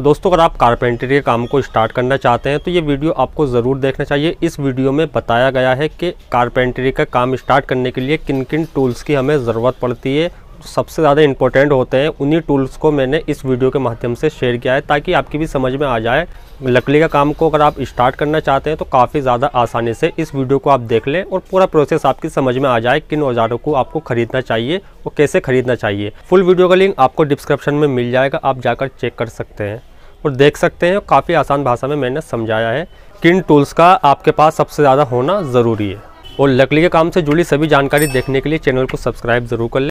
दोस्तों अगर आप कारपेंटरी के काम को स्टार्ट करना चाहते हैं तो ये वीडियो आपको ज़रूर देखना चाहिए इस वीडियो में बताया गया है कि कारपेंटरी का काम स्टार्ट करने के लिए किन किन टूल्स की हमें ज़रूरत पड़ती है सबसे ज़्यादा इंपॉर्टेंट होते हैं उन्हीं टूल्स को मैंने इस वीडियो के माध्यम से शेयर किया है ताकि आपकी भी समझ में आ जाए लकड़ी का काम को अगर आप स्टार्ट करना चाहते हैं तो काफ़ी ज़्यादा आसानी से इस वीडियो को आप देख लें और पूरा प्रोसेस आपकी समझ में आ जाए किन औजारों को आपको खरीदना चाहिए और कैसे खरीदना चाहिए फुल वीडियो का लिंक आपको डिस्क्रिप्शन में मिल जाएगा आप जाकर चेक कर सकते हैं और देख सकते हैं काफ़ी आसान भाषा में मैंने समझाया है किन टूल्स का आपके पास सबसे ज़्यादा होना ज़रूरी है और लकड़ी के काम से जुड़ी सभी जानकारी देखने के लिए चैनल को सब्सक्राइब जरूर कर लें